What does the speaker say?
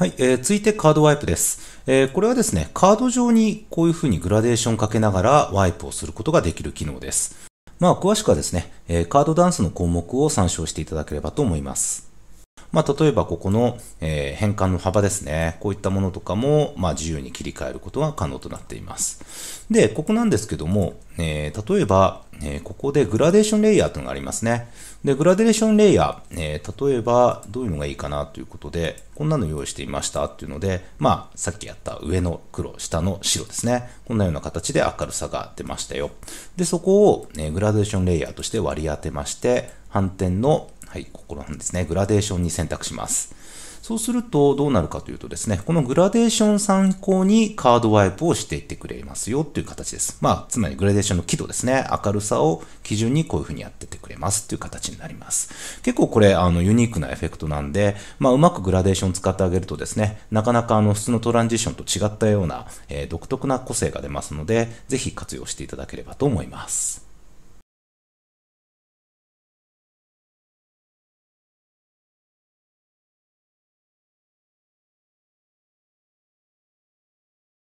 はい、えー、続いてカードワイプです。えー、これはですね、カード上にこういうふうにグラデーションかけながらワイプをすることができる機能です。まあ、詳しくはですね、えー、カードダンスの項目を参照していただければと思います。まあ、例えばここの、えー、変換の幅ですね。こういったものとかも、まあ、自由に切り替えることが可能となっています。で、ここなんですけども、えー、例えば、えー、ここでグラデーションレイヤーというのがありますね。で、グラデーションレイヤー、えー、例えばどういうのがいいかなということで、こんなの用意していましたっていうので、まあ、さっきやった上の黒、下の白ですね。こんなような形で明るさが出ましたよ。で、そこを、えグラデーションレイヤーとして割り当てまして、反転のはい、ここなんですね。グラデーションに選択します。そうするとどうなるかというとですね、このグラデーション参考にカードワイプをしていってくれますよという形です。まあ、つまりグラデーションの輝度ですね、明るさを基準にこういうふうにやっててくれますという形になります。結構これ、あの、ユニークなエフェクトなんで、まあ、うまくグラデーション使ってあげるとですね、なかなかあの、普通のトランジションと違ったような、えー、独特な個性が出ますので、ぜひ活用していただければと思います。